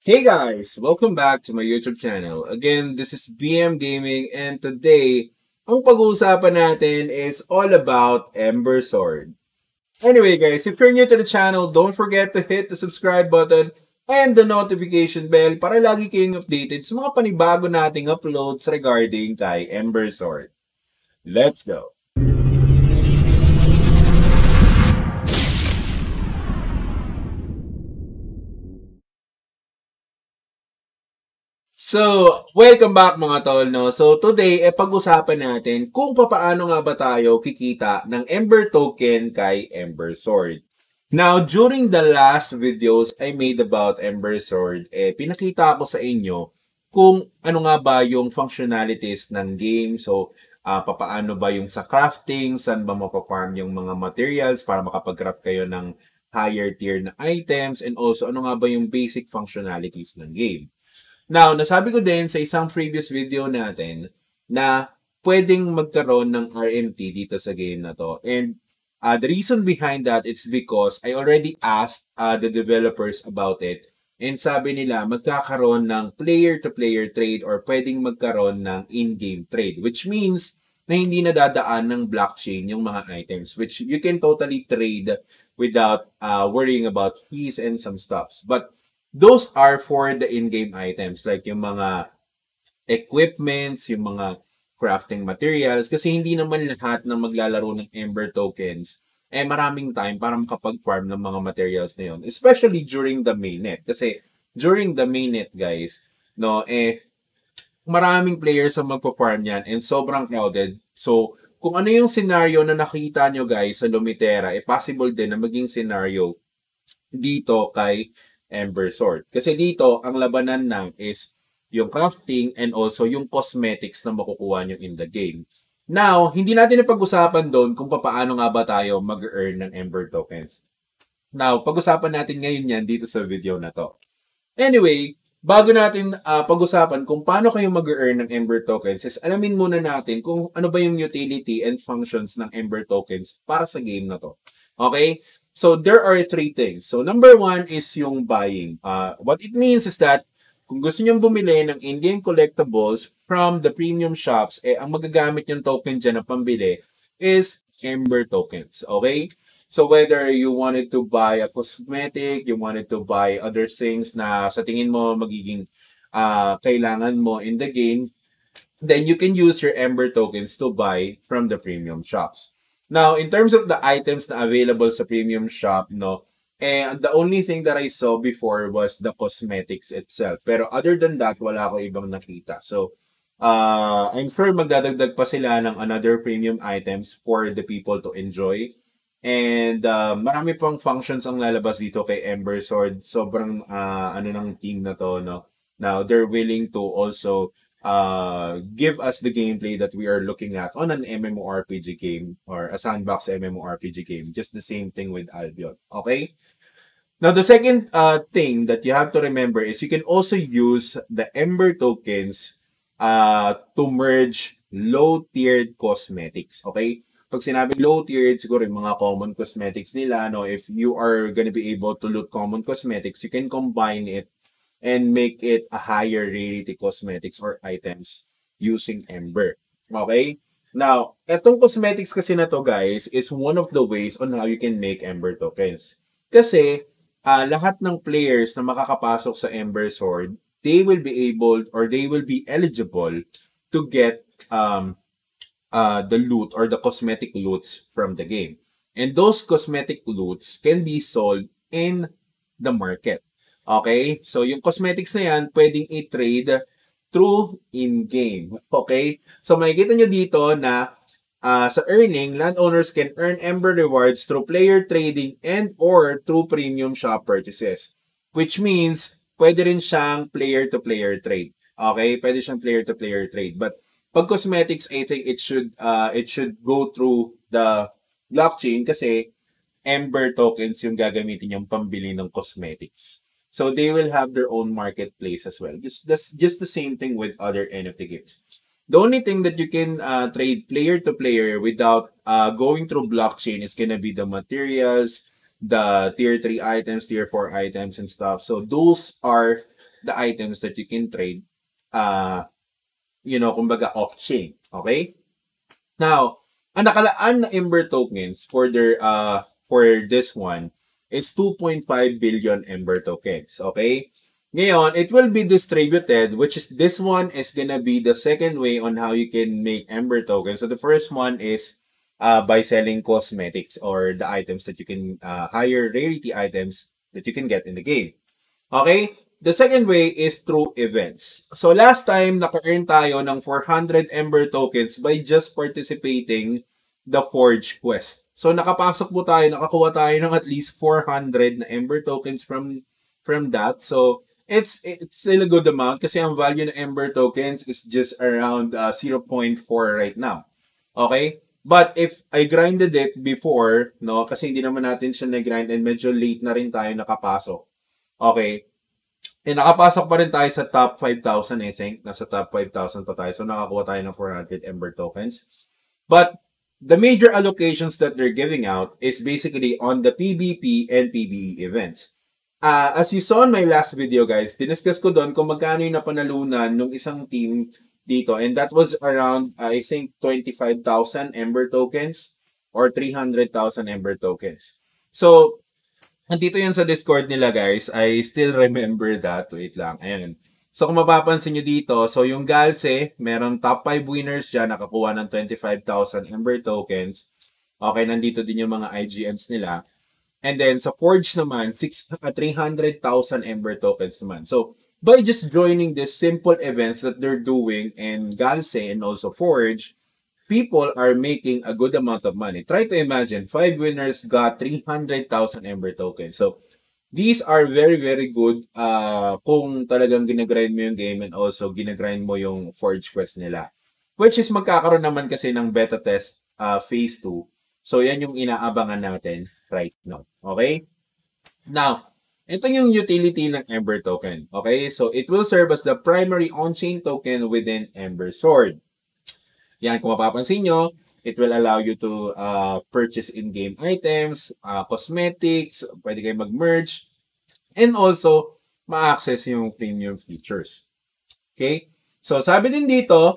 Hey guys! Welcome back to my YouTube channel. Again, this is BM Gaming and today, ang pag-uusapan natin is all about Ember Sword. Anyway guys, if you're new to the channel, don't forget to hit the subscribe button and the notification bell para lagi kayong updated sa mga panibago nating uploads regarding kay Ember Sword. Let's go! So, welcome back mga tol, no? So, today, eh, pag-usapan natin kung paano nga ba tayo kikita ng Ember Token kay Ember Sword. Now, during the last videos I made about Ember Sword, eh, pinakita ko sa inyo kung ano nga ba yung functionalities ng game. So, uh, papaano ba yung sa crafting, saan ba mapaparm yung mga materials para makapag-craft kayo ng higher tier na items, and also ano nga ba yung basic functionalities ng game. Now, nasabi ko din sa isang previous video natin na pwedeng magkaroon ng RMT dito sa game na to. And uh, the reason behind that it's because I already asked uh, the developers about it. And sabi nila magkakaroon ng player-to-player trade or pwedeng magkaroon ng in-game trade. Which means na hindi nadadaan ng blockchain yung mga items. Which you can totally trade without uh, worrying about fees and some stuffs. But those are for the in-game items. Like yung mga equipments, yung mga crafting materials. Kasi hindi naman lahat ng maglalaro ng Ember tokens eh maraming time para makapag-farm ng mga materials na yun. Especially during the mainnet. Kasi during the mainnet, guys, no, eh, maraming players ang magpa-farm yan and sobrang crowded. So, kung ano yung scenario na nakita nyo guys sa Lumitera, eh possible din na maging scenario dito kay Ember Sword. Kasi dito, ang labanan nang is yung crafting and also yung cosmetics na makukuha nyo in the game. Now, hindi natin napag-usapan doon kung paano nga ba tayo mag-earn ng Ember Tokens. Now, pag-usapan natin ngayon yan dito sa video na to. Anyway, bago natin uh, pag-usapan kung paano kayo mag-earn ng Ember Tokens, is alamin muna natin kung ano ba yung utility and functions ng Ember Tokens para sa game na to. Okay? So there are three things. So number one is yung buying. Uh, what it means is that kung gusto nyo bumili ng in collectibles from the premium shops, eh ang magagamit yung token dyan na pambili is Ember tokens. Okay? So whether you wanted to buy a cosmetic, you wanted to buy other things na sa tingin mo magiging uh, kailangan mo in the game, then you can use your Ember tokens to buy from the premium shops. Now, in terms of the items na available sa premium shop, no, and eh, the only thing that I saw before was the cosmetics itself. Pero other than that, wala ako ibang nakita. So, uh, I'm sure magdadagdag pa sila ng another premium items for the people to enjoy. And uh, marami pang functions ang lalabas dito kay Ember Sword. Sobrang uh, ano ng team na to, no? Now, they're willing to also uh, give us the gameplay that we are looking at on an MMORPG game or a sandbox MMORPG game. Just the same thing with Albion. Okay? Now, the second uh, thing that you have to remember is you can also use the Ember tokens uh, to merge low-tiered cosmetics. Okay? Pag sinabi low-tiered, siguro yung mga common cosmetics nila, no? if you are gonna be able to loot common cosmetics, you can combine it and make it a higher rarity cosmetics or items using Ember. Okay? Now, etong cosmetics kasi na to guys is one of the ways on how you can make Ember tokens. Kasi, uh, lahat ng players na makakapasok sa Ember Sword, they will be able or they will be eligible to get um, uh, the loot or the cosmetic loots from the game. And those cosmetic loots can be sold in the market. Okay? So, yung cosmetics na yan, pwedeng i-trade through in-game. Okay? So, makikita nyo dito na uh, sa earning, landowners can earn Ember rewards through player trading and or through premium shop purchases. Which means, pwede rin siyang player-to-player -player trade. Okay? Pwede siyang player-to-player -player trade. But, pag cosmetics, I think it should, uh, it should go through the blockchain kasi Ember tokens yung gagamitin yung pambili ng cosmetics. So they will have their own marketplace as well. Just that's just the same thing with other NFT games. The only thing that you can uh, trade player to player without uh, going through blockchain is gonna be the materials, the tier three items, tier four items, and stuff. So those are the items that you can trade. Uh, you know, kumbaga off chain. Okay. Now, ang nakalaan na Ember tokens for their uh for this one it's 2.5 billion Ember tokens. Okay? Ngayon, it will be distributed, which is this one is gonna be the second way on how you can make Ember tokens. So the first one is uh, by selling cosmetics or the items that you can uh, higher rarity items that you can get in the game. Okay? The second way is through events. So last time, naka-earn tayo ng 400 Ember tokens by just participating the Forge Quest. So nakapasok po tayo, nakakuha tayo ng at least 400 na Ember tokens from from that. So it's it's still a good amount kasi ang value ng Ember tokens is just around uh, 0.4 right now. Okay? But if I grinded it before, no, kasi hindi naman natin siya nag-grind and medyo late na rin tayo nakapasok. Okay? And eh, nakapasok pa rin tayo sa top 5,000, I think. Nasa top 5,000 pa tayo. So, nakakuha tayo ng 400 Ember tokens. But, the major allocations that they're giving out is basically on the PBP and PBE events. Uh, as you saw in my last video guys, diniscuss ko doon kung magkano yung napanalunan ng isang team dito. And that was around, I think, 25,000 Ember tokens or 300,000 Ember tokens. So, nandito yan sa Discord nila guys. I still remember that. Wait lang. Ayan. So kung mapapansin nyo dito, so yung Galse, meron top 5 winners dyan, nakakuha ng 25,000 Ember tokens. Okay, nandito din yung mga IGMs nila. And then sa Forge naman, 6, uh, 300,000 Ember tokens naman. So by just joining this simple events that they're doing in Galse and also Forge, people are making a good amount of money. Try to imagine, 5 winners got 300,000 Ember tokens. So these are very, very good uh, kung talagang ginagrind mo yung game and also ginagrind mo yung Forge Quest nila. Which is magkakaroon naman kasi ng beta test uh, phase 2. So, yan yung inaabangan natin right now. Okay? Now, ito yung utility ng Ember Token. Okay? So, it will serve as the primary on-chain token within Ember Sword. Yan, kung mapapansin nyo, It will allow you to uh, purchase in-game items, uh, cosmetics, pwede kayo mag-merge, and also, ma-access yung premium features. Okay? So, sabi din dito,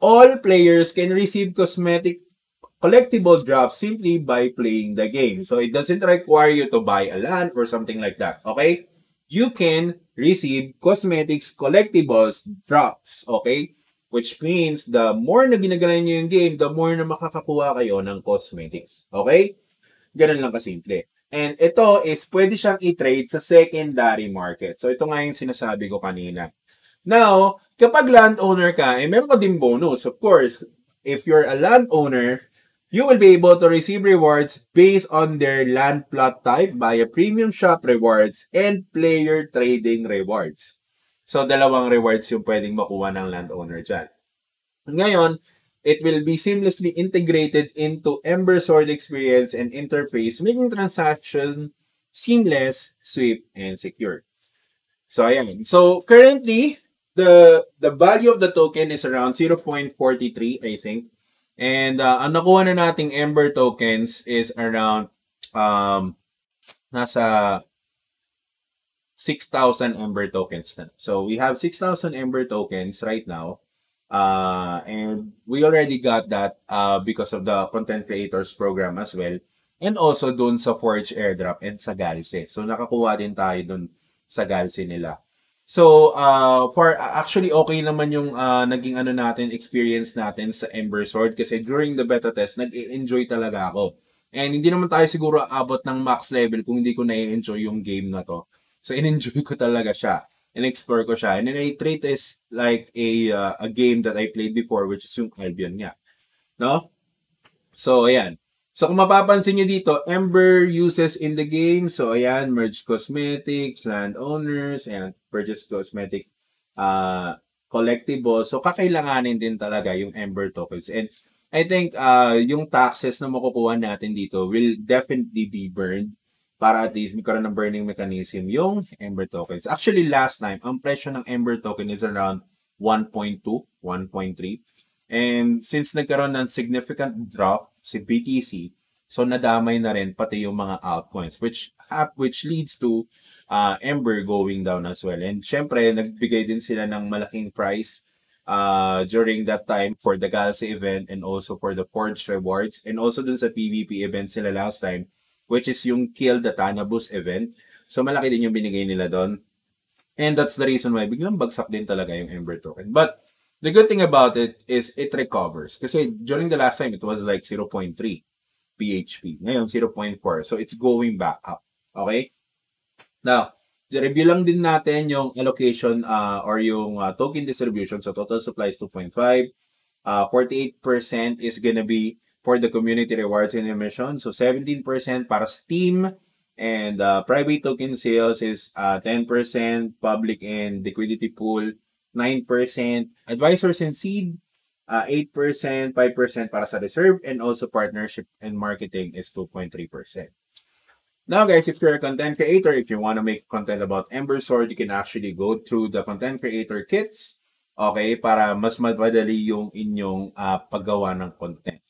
all players can receive cosmetic collectible drops simply by playing the game. So, it doesn't require you to buy a land or something like that. Okay? You can receive cosmetics collectibles drops. Okay? Which means, the more na ginagalayan nyo yung game, the more na makakakuha kayo ng cosmetics. Okay? Ganun lang kasimple. And ito is pwede siyang i-trade sa secondary market. So ito nga yung sinasabi ko kanina. Now, kapag landowner ka, eh, meron ka din bonus. Of course, if you're a landowner, you will be able to receive rewards based on their land plot type via premium shop rewards and player trading rewards. So, dalawang rewards yung pwedeng makuha ng landowner dyan. Ngayon, it will be seamlessly integrated into Ember Sword experience and interface, making transaction seamless, swift, and secure. So, ayan. So, currently, the the value of the token is around 0.43, I think. And uh, ang nakuha na nating Ember tokens is around um, nasa 6,000 Ember tokens na. So we have 6,000 Ember tokens right now. Uh, and we already got that uh, because of the content creators program as well. And also doon sa Forge airdrop and sa Galse. So nakakuha din tayo doon sa Galse nila. So uh, for actually okay naman yung uh, naging ano natin experience natin sa Ember Sword kasi during the beta test nag-enjoy talaga ako. And hindi naman tayo siguro aabot ng max level kung hindi ko na-enjoy yung game na to. So, in-enjoy ko talaga siya. In-explore ko siya. And then, I treat is like a, uh, a game that I played before, which is yung Albion nga. No? So, ayan. So, kung mapapansin nyo dito, Ember uses in the game. So, ayan, merge cosmetics, land owners, and purchase cosmetic uh, collectibles. So, kakailanganin din talaga yung Ember tokens. And I think uh, yung taxes na makukuha natin dito will definitely be burned para at least magkaroon ng burning mechanism yung Ember tokens. Actually, last time, ang presyo ng Ember token is around 1.2, 1.3. And since nagkaroon ng significant drop si BTC, so nadamay na rin pati yung mga altcoins which have, which leads to uh, Ember going down as well. And syempre, nagbigay din sila ng malaking price uh, during that time for the Galaxy event and also for the Forge rewards and also dun sa PvP event sila last time which is yung Kill the Thanabus event. So malaki din yung binigay nila doon. And that's the reason why biglang bagsak din talaga yung Ember token. But the good thing about it is it recovers. Kasi during the last time, it was like 0.3 PHP. Ngayon, 0.4. So it's going back up. Okay? Now, review lang din natin yung allocation uh, or yung uh, token distribution. So total supply is 2.5. Uh, 48% is gonna be for the community rewards and emission. So 17% para Steam and uh, private token sales is uh, 10%, public and liquidity pool 9%, advisors and seed uh, 8%, 5% para sa reserve and also partnership and marketing is 2.3%. Now guys, if you're a content creator, if you want to make content about Ember Sword, you can actually go through the content creator kits, okay, para mas madali yung inyong uh, paggawa ng content.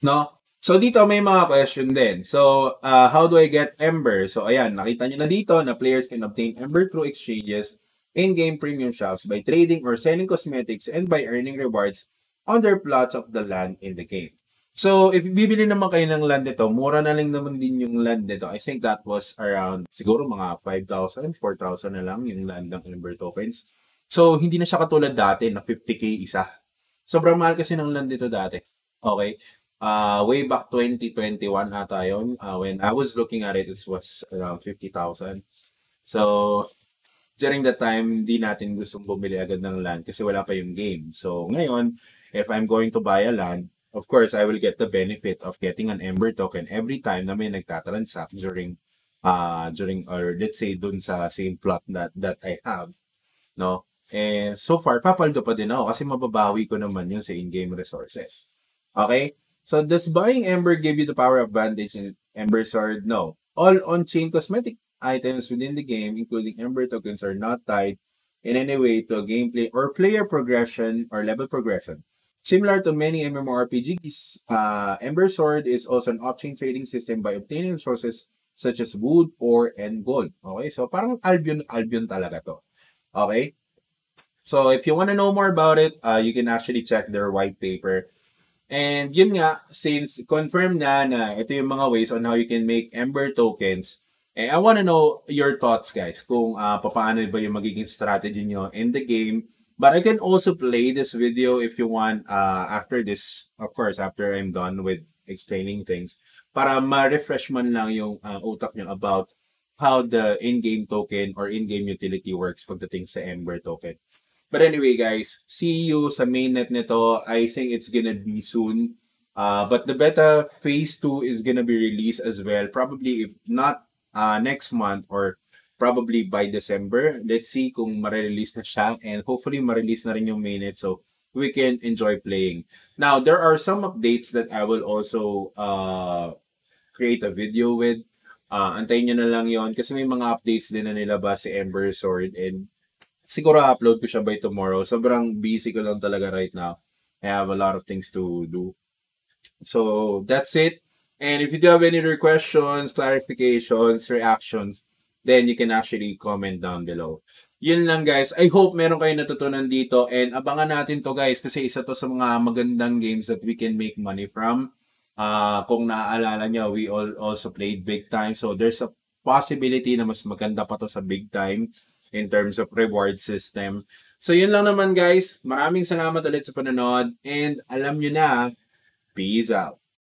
No? So, dito may mga question din. So, uh, how do I get Ember? So, ayan, nakita nyo na dito na players can obtain Ember through exchanges, in-game premium shops, by trading or selling cosmetics, and by earning rewards on their plots of the land in the game. So, if bibili naman kayo ng land dito, mura na lang naman din yung land dito. I think that was around, siguro mga 5,000, 4,000 na lang yung land ng Ember tokens. So, hindi na siya katulad dati na 50k isa. Sobrang mahal kasi ng land dito dati. Okay? uh, way back 2021 ata yun, uh, when I was looking at it, it was around 50,000. So, during that time, di natin gustong bumili agad ng land kasi wala pa yung game. So, ngayon, if I'm going to buy a land, of course, I will get the benefit of getting an Ember token every time na may nagtatransact during uh during or let's say dun sa same plot that that I have no eh so far papaldo pa din ako kasi mababawi ko naman yun sa in-game resources okay So does buying Ember give you the power of advantage in Ember Sword? No. All on-chain cosmetic items within the game, including Ember tokens, are not tied in any way to gameplay or player progression or level progression. Similar to many MMORPGs, uh, Ember Sword is also an option trading system by obtaining resources such as wood, ore, and gold. Okay, so parang Albion, Albion talaga to. Okay? So if you want to know more about it, uh, you can actually check their white paper And yun nga, since confirm na na ito yung mga ways on how you can make Ember tokens, eh, I wanna know your thoughts guys kung uh, ah, paano ba yung magiging strategy nyo in the game. But I can also play this video if you want uh, after this, of course, after I'm done with explaining things para ma-refresh man lang yung uh, utak nyo about how the in-game token or in-game utility works pagdating sa Ember token. But anyway, guys, see you sa mainnet nito. I think it's gonna be soon. Uh, but the beta phase 2 is gonna be released as well. Probably, if not uh, next month or probably by December. Let's see kung marelease na siya and hopefully marelease na rin yung mainnet so we can enjoy playing. Now, there are some updates that I will also uh, create a video with. Uh, antayin nyo na lang yon kasi may mga updates din na nilabas si Ember Sword and siguro upload ko siya by tomorrow. Sobrang busy ko lang talaga right now. I have a lot of things to do. So, that's it. And if you do have any questions, clarifications, reactions, then you can actually comment down below. Yun lang guys. I hope meron kayo natutunan dito and abangan natin to guys kasi isa to sa mga magandang games that we can make money from. Uh, kung naaalala nyo, we all also played big time. So there's a possibility na mas maganda pa to sa big time in terms of reward system. So yun lang naman guys. Maraming salamat ulit sa panonood and alam nyo na, peace out.